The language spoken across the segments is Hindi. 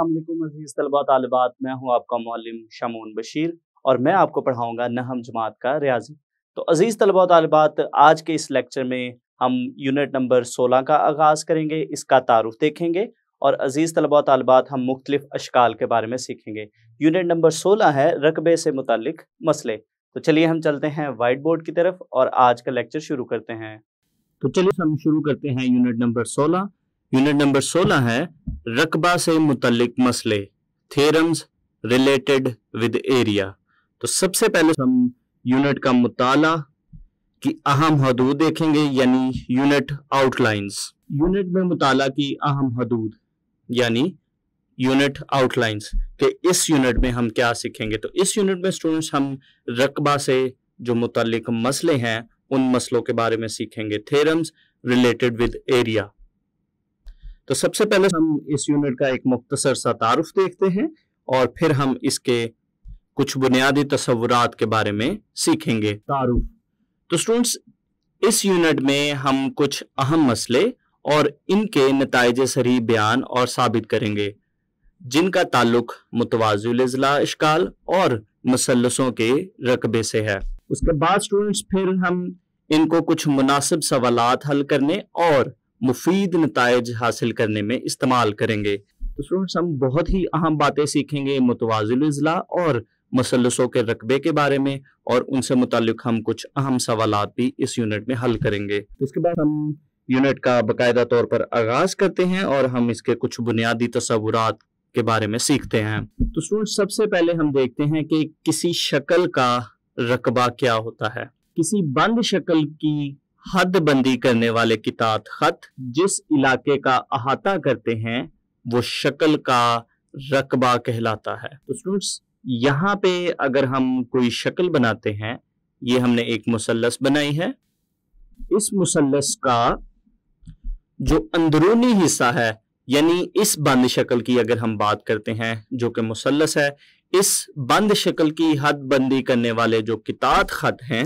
असलम अजीज़ तलबा तलबात मैं हूँ आपका मौलम शमून बशीर और मैं आपको पढ़ाऊँगा नहम जमात का रियाजी तो अज़ीज़ तलबा तलबात आज के इस लेक्चर में हम यूनिट नंबर 16 का आगाज़ करेंगे इसका तारुफ देखेंगे और अज़ीज़ तलबा तालबात हम मुख्तलिफ अशकाल के बारे में सीखेंगे यूनिट नंबर सोलह है रकबे से मुतल मसले तो चलिए हम चलते हैं वाइट बोर्ड की तरफ और आज का लेक्चर शुरू करते हैं तो चलिए हम शुरू करते हैं यूनिट नंबर सोलह यूनिट नंबर 16 है रकबा से मुतलिक मसले थेरम्स रिलेटेड विद एरिया तो सबसे पहले हम यूनिट का मुताला की अहम हदूद देखेंगे यानी यूनिट आउटलाइंस यूनिट में मुताला की अहम हदूद यानी यूनिट आउटलाइंस के इस यूनिट में हम क्या सीखेंगे तो इस यूनिट में स्टूडेंट्स हम रकबा से जो मुतलिक मसले हैं उन मसलों के बारे में सीखेंगे थेरम्स रिलेटेड विद एरिया तो सबसे पहले हम इस यूनिट का एक मुख्तसर सा तारफ देखते हैं और फिर हम इसके कुछ बुनियादी तस्वुरात के बारे में सीखेंगे तारुफ तो स्टूडेंट्स इस यूनिट में हम कुछ अहम मसले और इनके नतज सरी बयान और साबित करेंगे जिनका ताल्लुक मुतवाजुलजला इश्काल और मुसलसों के रकबे से है उसके बाद स्टूडेंट्स फिर हम इनको कुछ मुनासिब सवाल हल करने और मुफीद नतज हासिल करने में इस्तेमाल करेंगे तो स्टूडेंट्स हम बहुत ही अहम बातें सीखेंगे मुतवाजिल अजला और मसलसों के रकबे के बारे में और उनसे मुतक हम कुछ अहम सवाल भी इस यूनिट में हल करेंगे तो इसके बाद हम यूनिट का बाकायदा तौर पर आगाज करते हैं और हम इसके कुछ बुनियादी तस्वुरात के बारे में सीखते हैं तो स्टूडेंट सबसे पहले हम देखते हैं कि किसी शक्ल का रकबा क्या होता है किसी बंद शक्ल की हद बंदी करने वाले कितात खत जिस इलाके का अहाता करते हैं वो शक्ल का रकबा कहलाता है तो स्टूडेंट्स यहाँ पे अगर हम कोई शक्ल बनाते हैं ये हमने एक मुसलस बनाई है इस मुसलस का जो अंदरूनी हिस्सा है यानी इस बंद शक्ल की अगर हम बात करते हैं जो कि मुसलस है इस बंद शक्ल की हद बंदी करने वाले जो कितात खत हैं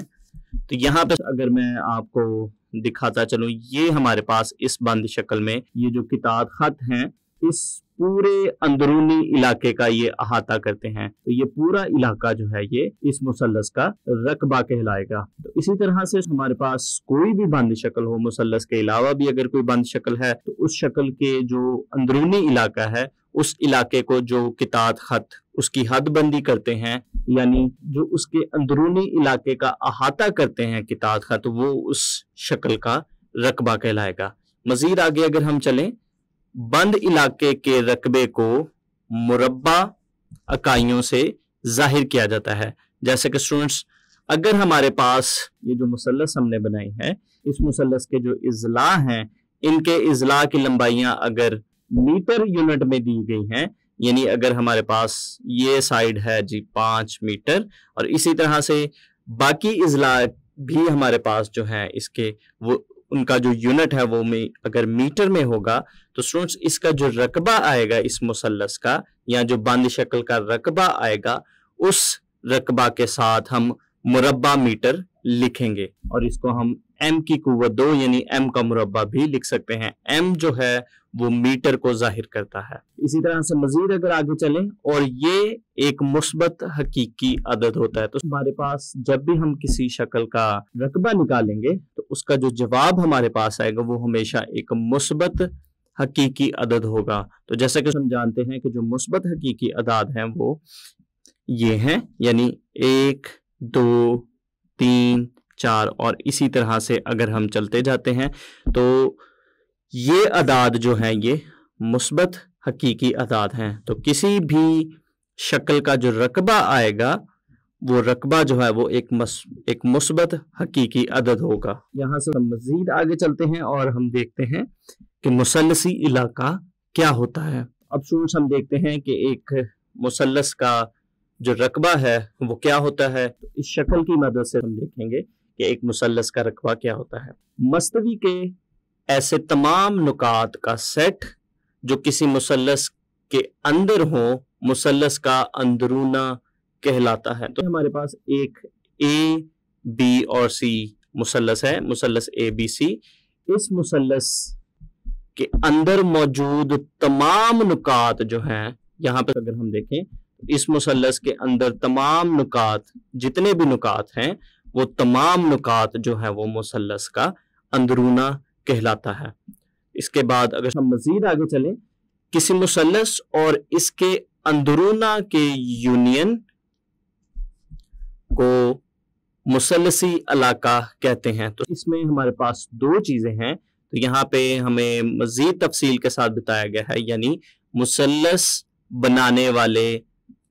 तो यहाँ पे अगर मैं आपको दिखाता चलू ये हमारे पास इस बंद शक्ल में ये जो किताब खत हैं इस पूरे अंदरूनी इलाके का ये अहाता करते हैं तो ये पूरा इलाका जो है ये इस मुसलस का रकबा कहलाएगा तो इसी तरह से हमारे पास कोई भी बंद शक्ल हो मुसलस के अलावा भी अगर कोई बंद शक्ल है तो उस शक्ल के जो अंदरूनी इलाका है उस इलाके को जो कितात खत उसकी हदबंदी करते हैं यानी जो उसके अंदरूनी इलाके का अहाता करते हैं कितात खत वो उस शक्ल का रकबा कहलाएगा मजीद आगे अगर हम चलें बंद इलाके के रकबे को मुरबा इकाइयों से जाहिर किया जाता है जैसे कि स्टूडेंट्स अगर हमारे पास ये जो मुसलस हमने बनाई है इस मुसलस के जो अजला हैं इनके अजला की लंबाइयां अगर मीटर यूनिट में दी गई हैं यानी अगर हमारे पास ये साइड है जी पांच मीटर और इसी तरह से बाकी इजला भी हमारे पास जो है इसके वो उनका जो यूनिट है वो में अगर मीटर में होगा तो स्टूडेंट्स इसका जो रकबा आएगा इस मुसलस का या जो बंद शक्ल का रकबा आएगा उस रकबा के साथ हम मुरबा मीटर लिखेंगे और इसको हम एम की कुत दो यानी एम का मुरबा भी लिख सकते हैं एम जो है वो मीटर को जाहिर करता है इसी तरह से मजीद अगर आगे चलें और ये एक मुस्बत हकीकी अदद होता है तो हमारे पास जब भी हम किसी शक्ल का रकबा निकालेंगे तो उसका जो जवाब हमारे पास आएगा वो हमेशा एक मुस्बत हकीकी अदद होगा तो जैसा कि हम जानते हैं कि जो मुस्बत हकीकी अदाद हैं वो ये हैं यानी एक दो तीन चार और इसी तरह से अगर हम चलते जाते हैं तो ये अदाद जो हैं ये मुस्बत हकीकी अदाद हैं तो किसी भी शक्ल का जो रकबा आएगा वो रकबा जो है वो एक मस, एक मुस्बत हकीकी अदद होगा यहाँ से हम मजीद आगे चलते हैं और हम देखते हैं कि मुसलसी इलाका क्या होता है अब स्टूडेंट्स हम देखते हैं कि एक मुसलस का जो रकबा है वो क्या होता है इस शक्ल की मदद से हम देखेंगे कि एक मुसलस का रकबा क्या होता है मस्तवी के ऐसे तमाम नुकात का सेट जो किसी मुसलस के अंदर हो मुसलस का अंदरूना कहलाता है तो हमारे पास एक ए बी और सी मुसलस है मुसलस ए बी सी इस मुसलस के अंदर मौजूद तमाम नुकात जो हैं यहाँ पर अगर हम देखें इस मुसलस के अंदर तमाम नुकात जितने भी नुकात हैं वो तमाम नुकात जो है वो मुसलस का अंदरूना कहलाता है इसके बाद अगर हम मज़ीद आगे चलें किसी मुसलस और इसके अंदरूना के यूनियन को मुसलसी इलाका कहते हैं तो इसमें हमारे पास दो चीज़ें हैं तो यहाँ पे हमें मज़ीद तफसील के साथ बताया गया है यानी मुसलस बनाने वाले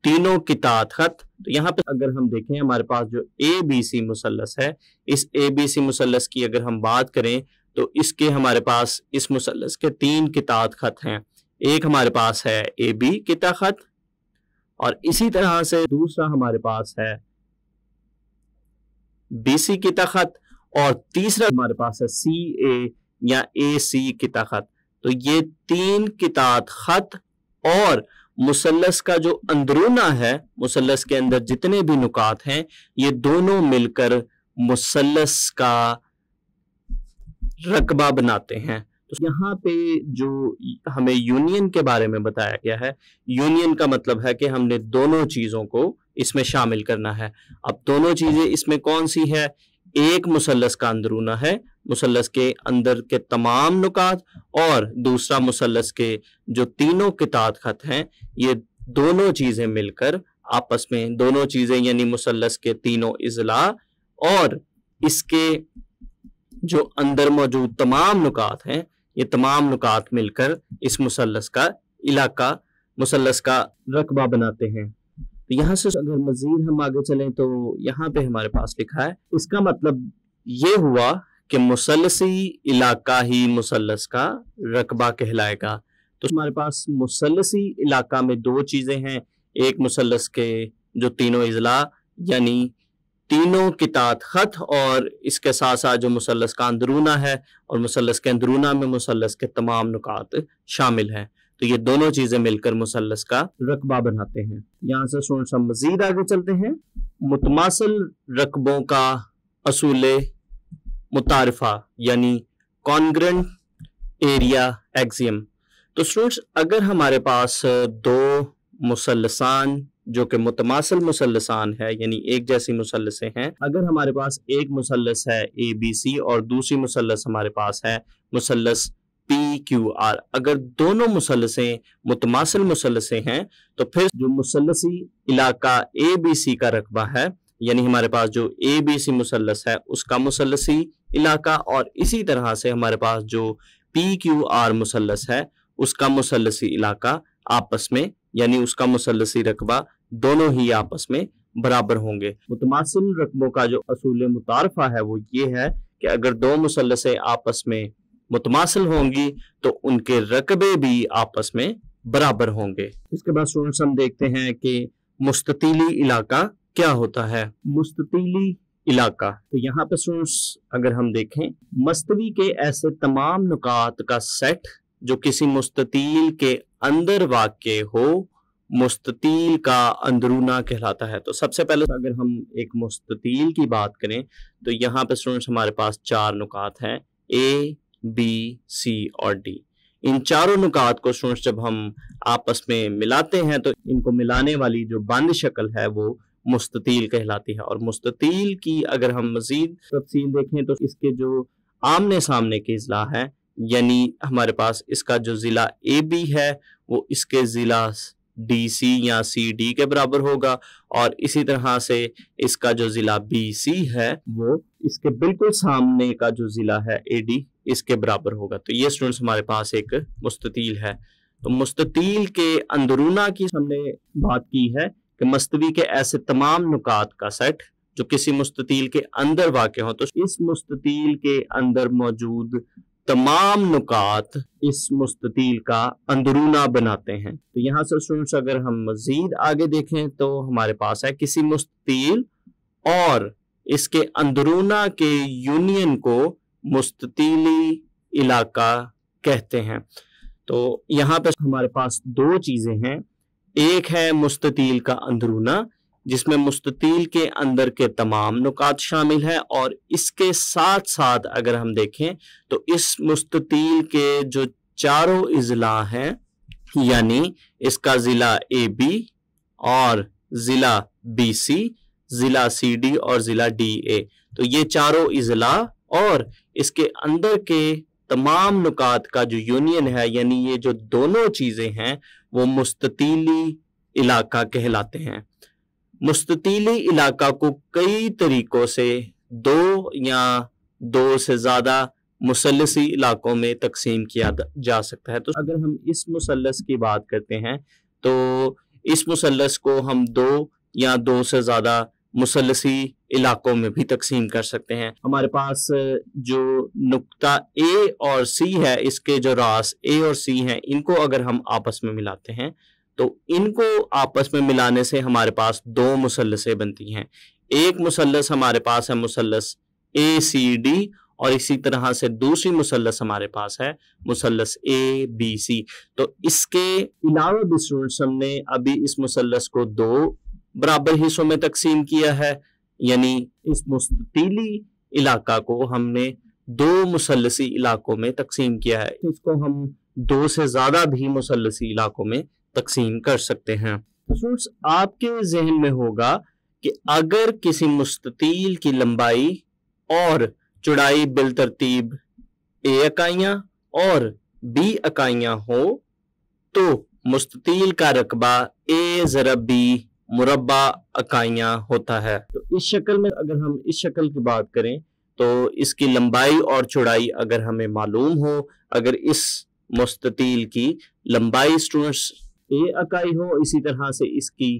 तीनों कितात खत तो यहाँ पे अगर हम देखें हमारे पास जो ए बी सी मुसलस है इस ए बी सी मुसलस की अगर हम बात करें तो इसके हमारे पास इस मुसलस के तीन कितात खत हैं एक हमारे पास है ए बी किता खत और इसी तरह से दूसरा हमारे पास है बी सी किता खत और तीसरा हमारे पास है सी ए या ए सी किता खत तो ये तीन कितात खत और मुसलस का जो अंदरूना है मुसलस के अंदर जितने भी नुकात हैं ये दोनों मिलकर मुसलस का रकबा बनाते हैं तो यहाँ पे जो हमें यूनियन के बारे में बताया गया है यूनियन का मतलब है कि हमने दोनों चीज़ों को इसमें शामिल करना है अब दोनों चीज़ें इसमें कौन सी है एक मुसलस का अंदरूना है मुसलस के अंदर के तमाम नुकात और दूसरा मुसलस के जो तीनों कितात खत हैं ये दोनों चीज़ें मिलकर आपस में दोनों चीज़ें यानी मुसलस के तीनों अजला और इसके जो अंदर मौजूद तमाम नुकात हैं ये तमाम नुकात मिलकर इस मुसलस का इलाका मुसलस का रकबा बनाते हैं तो यहाँ से अगर मजीद हम आगे चलें तो यहाँ पे हमारे पास लिखा है इसका मतलब ये हुआ कि मुसलसी इलाका ही मुसलस का रकबा कहलाएगा तो हमारे पास मुसलसी इलाका में दो चीज़ें हैं एक मुसलस के जो तीनों अजला यानी तीनों कितात ख़त और इसके साथ साथ जो मुसलस का अंदरूना है और मुसलस के अंदरूना में मुसलस के तमाम नुकात शामिल हैं तो ये दोनों चीजें मिलकर मुसलस का रकबा बनाते हैं यहाँ से स्टूडेंट्स हम मजीद आगे चलते हैं मुतमासल रकबों का असूल मुतारफा यानी कॉन्ग्रेंट एरिया एक्सियम तो स्टूडेंट्स अगर हमारे पास दो मुसलसान जो कि मुतमासल मुसलसान है यानी एक जैसी मुसलसें हैं अगर हमारे पास एक मुसलस है ए बी सी और दूसरी मुसलस हमारे पास है मुसलस पी क्यू आर अगर दोनों मुसलसें मुतमासिल मुसलसें हैं तो फिर जो मुसलसी इलाका ए बी सी का रकबा है यानी हमारे पास जो ए बी सी मुसलस है उसका मुसलसी इलाका और इसी तरह से हमारे पास जो पी क्यू आर मुसलस है उसका मुसलसी इलाका आपस में यानी उसका मुसलसी रकबा दोनों ही आपस में बराबर होंगे मुतमासिल रकबों का जो असूल मुतारफा है वो ये है कि अगर दो मुसलसें आपस में मुतमासिल होंगी तो उनके रकबे भी आपस में बराबर होंगे इसके बाद स्टूडेंट्स हम देखते हैं कि मुस्ततीली इलाका क्या होता है मुस्ततीली इलाका तो यहाँ पे स्टूडेंट्स अगर हम देखें मस्तवी के ऐसे तमाम नुकात का सेट जो किसी मुस्ततील के अंदर वाक्य हो मुस्ततील का अंदरूना कहलाता है तो सबसे पहले अगर हम एक मुस्ततील की बात करें तो यहाँ पे स्टूडेंट्स हमारे पास चार नुकात हैं ए बी सी और डी इन चारों नुकात को स्टूडेंट्स जब हम आपस में मिलाते हैं तो इनको मिलाने वाली जो बंद शक्ल है वो मुस्ततील कहलाती है और मुस्ततील की अगर हम मजीद तफसील देखें तो इसके जो आमने सामने के जिला है यानी हमारे पास इसका जो ज़िला ए बी है वो इसके ज़िला डी सी या सी डी के बराबर होगा और इसी तरह से इसका जो ज़िला बी सी है वो इसके बिल्कुल सामने का जो ज़िला है ए डी इसके बराबर होगा तो ये स्टूडेंट्स हमारे पास एक मुस्ततील है तो मुस्ततील के अंदरूना की हमने बात की है कि मस्तवी के ऐसे तमाम नुकात का सेट जो किसी मुस्ततील के अंदर वाक़ हो तो इस मुस्ततील के अंदर मौजूद तमाम नुकात इस मुस्ततील का अंदरूना बनाते हैं तो यहाँ से स्टूडेंट्स अगर हम मजीद आगे देखें तो हमारे पास है किसी मुस्ततील और इसके अंदरूना के यूनियन को मुस्ततीली इलाका कहते हैं तो यहाँ पे हमारे पास दो चीज़ें हैं एक है मुस्ततील का अंदरूना जिसमें मुस्ततील के अंदर के तमाम नुकात शामिल है और इसके साथ साथ अगर हम देखें तो इस मुस्ततील के जो चारों अजला हैं यानी इसका ज़िला ए बी और ज़िला बी सी ज़िला सी डी और ज़िला डी ए तो ये चारों अजला और इसके अंदर के तमाम नुकात का जो यूनियन है यानी ये जो दोनों चीज़ें हैं वो मुस्ततीली इलाका कहलाते हैं मुस्ततीली इलाका को कई तरीक़ों से दो या दो से ज़्यादा मुसलसी इलाकों में तकसीम किया जा सकता है तो अगर हम इस मुसलस की बात करते हैं तो इस मुसलस को हम दो या दो से ज़्यादा मुसलसी इलाकों में भी तकसीम कर सकते हैं हमारे पास जो नुकता ए और सी है इसके जो रास ए और सी हैं इनको अगर हम आपस में मिलाते हैं तो इनको आपस में मिलाने से हमारे पास दो मुसलसें बनती हैं एक मुसलस हमारे पास है मुसलस ए सी डी और इसी तरह से दूसरी मुसलस हमारे पास है मुसलस ए बी सी तो इसके अलावा भी स्टूडेंट्स हमने अभी इस मुसलस को दो बराबर हिस्सों में तकसीम किया है यानी इस मुस्ततीली इलाका को हमने दो मुसलसी इलाकों में तकसीम किया है इसको हम दो से ज़्यादा भी मुसलसी इलाकों में तकसीम कर सकते हैं फ्रूट्स तो आपके जहन में होगा कि अगर किसी मुस्ततील की लंबाई और बिल तरतीब ए इकाइयाँ और बी अकाइया हो तो मुस्ततील का रकबा ए जरा बी मुरबा इकाइयाँ होता है तो इस शक्ल में अगर हम इस शक्ल की बात करें तो इसकी लंबाई और चौड़ाई अगर हमें मालूम हो अगर इस मुस्ततील की लंबाई स्टूडेंट्स ए अकाई हो इसी तरह से इसकी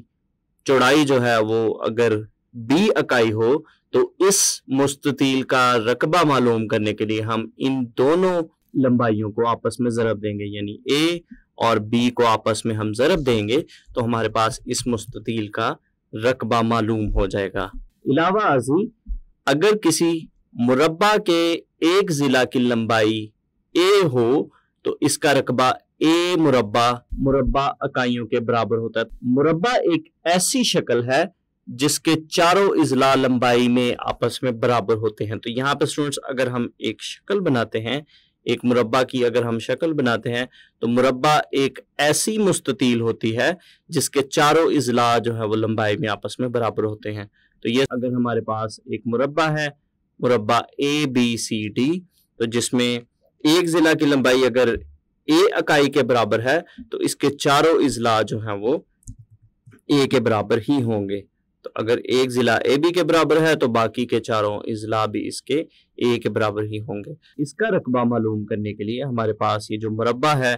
चौड़ाई जो है वो अगर बी अकाई हो तो इस मुस्ततील का रकबा मालूम करने के लिए हम इन दोनों लंबाइयों को आपस में जरब देंगे यानी ए और बी को आपस में हम ज़रब देंगे तो हमारे पास इस मुस्ततील का रकबा मालूम हो जाएगा इलावा आजी अगर किसी मुरबा के एक ज़िला की लंबाई ए हो तो इसका रकबा ए मुरबा मुरबा इकाइयों के बराबर होता है मुरबा एक ऐसी शक्ल है जिसके चारों इजला लंबाई में आपस में बराबर होते हैं तो यहाँ पर स्टूडेंट्स अगर हम एक शक्ल बनाते हैं एक मुरब्बा की अगर हम शक्ल बनाते हैं तो मुरब्बा एक ऐसी मुस्ततील होती है जिसके चारों अजला जो है वो लंबाई में आपस में बराबर होते हैं तो ये अगर हमारे पास एक मुरबा है मुरबा ए बी सी डी तो जिसमें एक ज़िला की लंबाई अगर ए अकाई के बराबर है तो इसके चारों अजला जो है वो ए के बराबर ही होंगे तो अगर एक ज़िला ए बी के बराबर है तो बाकी के चारों अजला भी इसके ए के बराबर ही होंगे इसका रकबा मालूम करने के लिए हमारे पास ये जो मुरबा है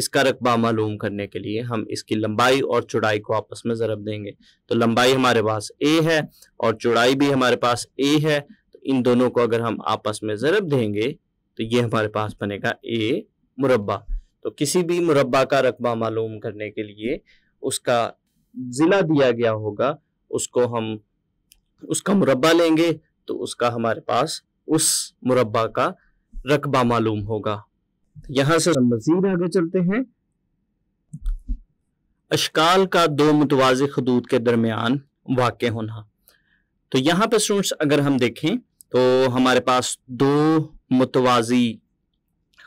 इसका रकबा मालूम करने के लिए हम इसकी लंबाई और चौड़ाई को आपस में ज़रब देंगे तो लंबाई हमारे पास ए है और चौड़ाई भी हमारे पास ए है तो इन दोनों को अगर हम आपस में ज़रब देंगे तो ये हमारे पास बनेगा ए मुरबा तो किसी भी मुरबा का रकबा मालूम करने के लिए उसका ज़िला दिया गया होगा उसको हम उसका मुरबा लेंगे तो उसका हमारे पास उस मुरबा का रकबा मालूम होगा यहां से मजीद आगे चलते हैं अशकाल का दो मुतवाज खदूत के दरमियान वाक़ होना तो यहां पर स्टूडेंट्स अगर हम देखें तो हमारे पास दो मुतवाजी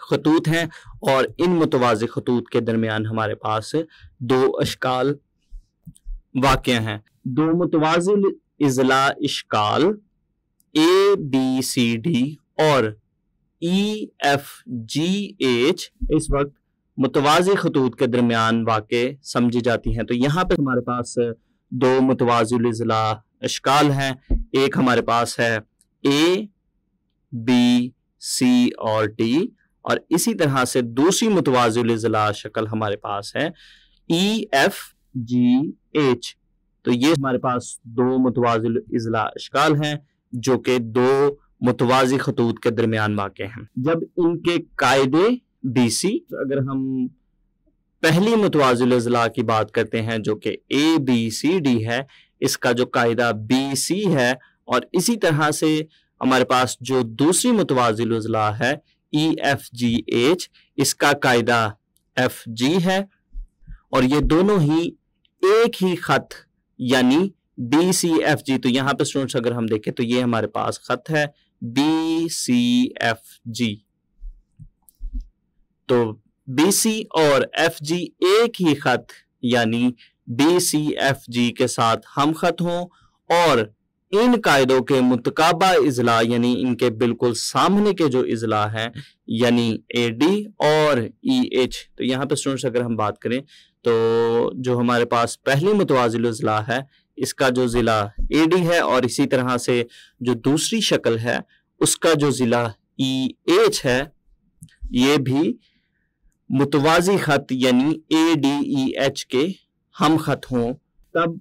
खतूत हैं और इन मुतवाज खतूत के दरमियान हमारे पास दो अशकाल वाक़ हैं दो मुतवाज इजला इशकाल ए बी सी डी और ई एफ जी एच इस वक्त मुतवाज़ खतूत के दरमियान वाक़ समझी जाती हैं तो यहाँ पर हमारे पास दो मुतवाजुलजला अशकाल हैं एक हमारे पास है ए बी सी और डी और इसी तरह से दूसरी अजला शक्ल हमारे पास है ई एफ जी एच तो ये हमारे पास दो मुतवाजुल अजला अशकाल हैं जो कि दो मुतवाजी खतूत के दरमियान वाक़ हैं जब इनके कायदे बीसी तो अगर हम पहली मुतवाजिल अजला की बात करते हैं जो कि ए बी सी डी है इसका जो कायदा बी सी है और इसी तरह से हमारे पास जो दूसरी मुतवाजुल अजला है ई एफ जी एच इसका कायदा एफ जी है और ये दोनों ही एक ही खत यानी बी सी एफ जी तो यहाँ पे स्टूडेंट्स अगर हम देखें तो ये हमारे पास खत है बी सी एफ जी तो बी सी और एफ जी एक ही खत यानी बी सी एफ जी के साथ हम खत हों और इन कायदों के मुतकाबा अजला यानी इनके बिल्कुल सामने के जो अजला है यानी ए डी और ई e एच तो यहाँ पे स्टूडेंट्स अगर हम बात करें तो जो हमारे पास पहली मुतवाजिल अजला है इसका जो ज़िला एडी है और इसी तरह से जो दूसरी शक्ल है उसका जो ज़िला ई e एच है ये भी मुतवाजी खत यानी ए डी ई एच के हम खत हों तब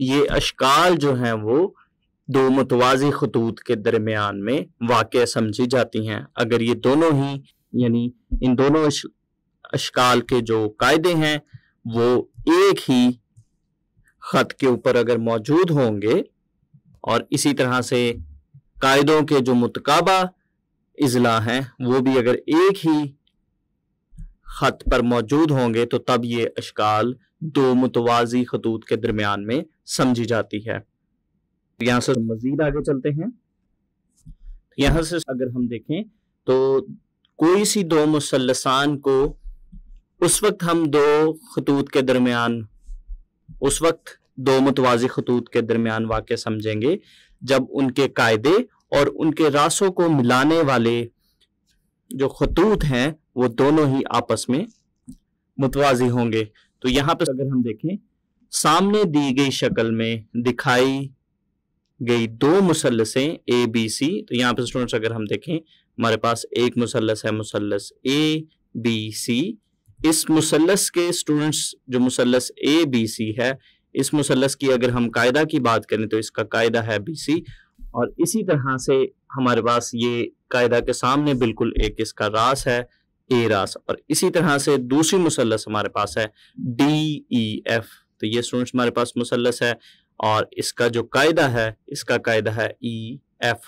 ये अशकाल जो हैं वो दो मुतवाजी खतूत के दरमियान में वाक़ समझी जाती हैं अगर ये दोनों ही यानी इन दोनों अशकाल के जो कायदे हैं वो एक ही ख़त के ऊपर अगर मौजूद होंगे और इसी तरह से कायदों के जो मुतकाबा इजला हैं वो भी अगर एक ही ख़त पर मौजूद होंगे तो तब ये अशकाल दो मुतवाजी खतूत के दरमियान में समझी जाती है यहां से मज़ीद आगे चलते हैं यहां से अगर हम देखें तो कोई सी दो मुसलसान को उस वक्त हम दो खतूत के दरमियान उस वक्त दो मुतवाजी खतूत के दरमियान वाक्य समझेंगे जब उनके कायदे और उनके रासों को मिलाने वाले जो खतूत हैं वो दोनों ही आपस में मुतवाजी होंगे तो यहाँ पर अगर हम देखें सामने दी गई शक्ल में दिखाई गई दो मुसलसें ए बी सी तो यहाँ पर स्टूडेंट्स अगर हम देखें हमारे पास एक मुसलस है मुसलस ए बी सी इस मुसलस के स्टूडेंट्स जो मुसलस ए बी सी है इस मुसलस की अगर हम कायदा की बात करें तो इसका कायदा है बी सी और इसी तरह से हमारे पास ये कायदा के सामने बिल्कुल एक इसका रास है ए रास और इसी तरह से दूसरी मुसलस हमारे पास है डी ई एफ तो ये स्टूडेंट्स हमारे पास मुसलस है और इसका जो कायदा है इसका कायदा है ई e, एफ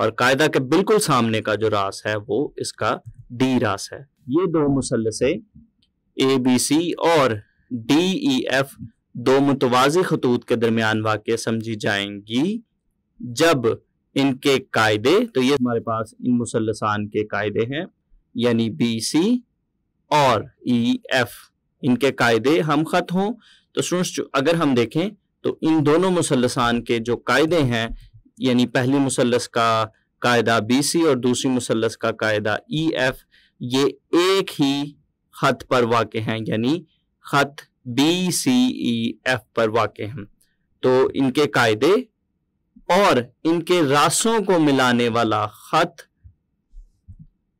और कायदा के बिल्कुल सामने का जो रास है वो इसका डी रास है ये दो मुसलसे ए बी सी और डी ई एफ दो मुतवाज खतूत के दरमियान वाक्य समझी जाएंगी जब इनके कायदे तो ये हमारे पास इन मुसलसान के कायदे हैं यानी बी सी और ई e, एफ इनके कायदे हम खत हों तो स्टूडेंट्स अगर हम देखें तो इन दोनों मुसलसान के जो कायदे हैं यानी पहली मुसलस का कायदा बी सी और दूसरी मुसलस का कायदा ई e, एफ ये एक ही खत पर वाक़ हैं यानी खत बी सी ई एफ पर वाक़ हैं तो इनके कायदे और इनके रासों को मिलाने वाला खत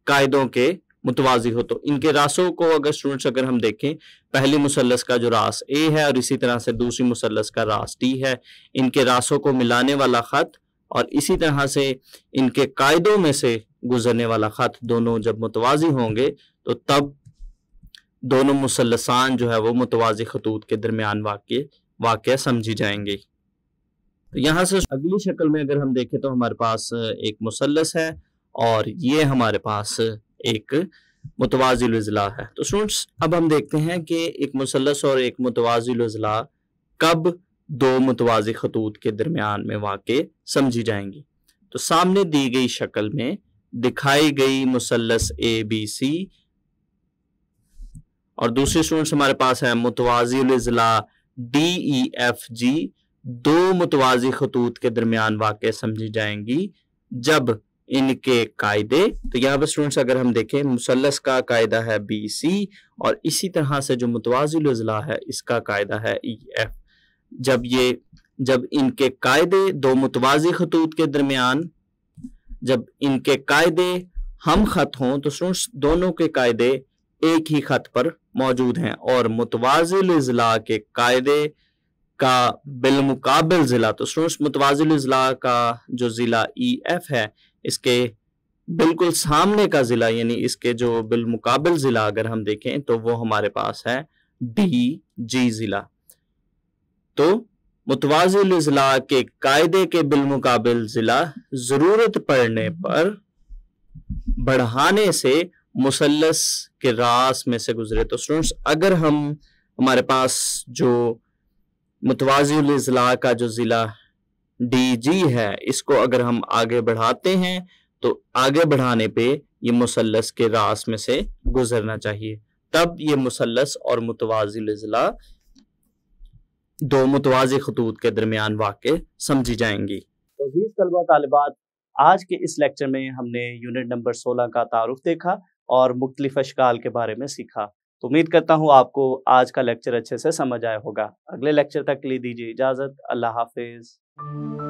कायदों के मुतवाजी हो तो इनके रासों को अगर स्टूडेंट्स अगर हम देखें पहली मुसलस का जो रास ए है और इसी तरह से दूसरी मुसलस का रास डी है इनके रासों को मिलाने वाला खत और इसी तरह से इनके कायदों में से गुजरने वाला खत दोनों जब मुतवाजी होंगे तो तब दोनों मुसलसान जो है वो मुतवाज़ खतूत के दरमियान वाक़ वाक़ समझी जाएंगे तो यहाँ से अगली शक्ल में अगर हम देखें तो हमारे पास एक मुसलस है और ये हमारे पास एक मुतवाज़िलज़ला है तो स्टूडेंट्स अब हम देखते हैं कि एक मुसलस और एक मुतवाज़िलज़ला कब दो मुतवाज़ खतूत के दरमियान में वाक़ समझी जाएंगी तो सामने दी गई शक्ल में दिखाई गई मुसलस ए बी सी और दूसरे स्टूडेंट्स हमारे पास है मुतवाजी अजला D E e F G दो मुतवाजी खतूत के दरमियान वाक़ समझी जाएंगी जब इनके कायदे तो यहाँ पर स्टूडेंट्स अगर हम देखें मुसलस का कायदा है बी सी e और इसी तरह से जो अजला है इसका कायदा है ई e एफ जब ये जब इनके कायदे दो मुतवाजी खतूत के दरमियान जब इनके कायदे हम खत हों तो स्टूडेंट्स दोनों के कायदे एक ही खत पर मौजूद हैं और मुतवाजिल ज़िला के कायदे का बिलमुकाबिल ज़िला तो स्टूडेंट्स मुतवाजिल ज़िला का जो ज़िला ई e एफ है इसके बिल्कुल सामने का ज़िला यानी इसके जो बिलमुकाबिल ज़िला अगर हम देखें तो वो हमारे पास है डी जी ज़िला तो मुतवाजिल ज़िला के कायदे के बिलमुकाबिल ज़िला ज़रूरत पड़ने पर बढ़ाने से मुसलस के रास में से गुजरे तो स्टूडेंट्स अगर हम हमारे पास जो मुतवाजिला ज़िला का जो ज़िला डीजी है इसको अगर हम आगे बढ़ाते हैं तो आगे बढ़ाने पे ये मुसलस के रास में से गुजरना चाहिए तब ये मुसलस और मुतवाजी ज़िला दो मुतवाज खतूत के दरमियान वाक़ समझी जाएंगी तो तलबा तलबात आज के इस लेक्चर में हमने यूनिट नंबर 16 का तारुफ देखा और मुख्तलिफ अशकाल के बारे में सीखा तो उम्मीद करता हूँ आपको आज का लेक्चर अच्छे से समझ आया होगा अगले लेक्चर तक ले दीजिए इजाज़त अल्लाह हाफिज़